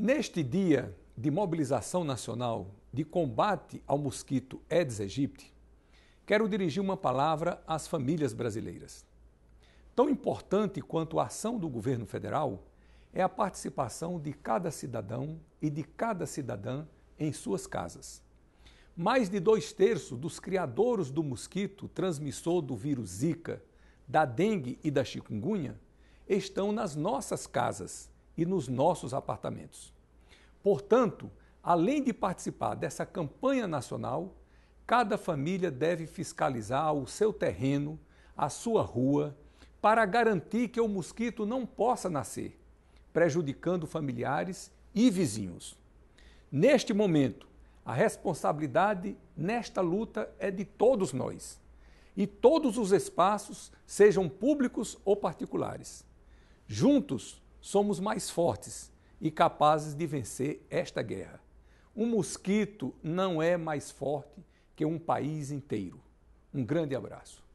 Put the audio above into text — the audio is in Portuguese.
Neste dia de mobilização nacional de combate ao mosquito Aedes aegypti, quero dirigir uma palavra às famílias brasileiras. Tão importante quanto a ação do governo federal é a participação de cada cidadão e de cada cidadã em suas casas. Mais de dois terços dos criadores do mosquito transmissor do vírus Zika, da dengue e da chikungunya estão nas nossas casas e nos nossos apartamentos. Portanto, além de participar dessa campanha nacional, cada família deve fiscalizar o seu terreno, a sua rua, para garantir que o mosquito não possa nascer, prejudicando familiares e vizinhos. Neste momento, a responsabilidade nesta luta é de todos nós, e todos os espaços, sejam públicos ou particulares. Juntos, somos mais fortes e capazes de vencer esta guerra. Um mosquito não é mais forte que um país inteiro. Um grande abraço.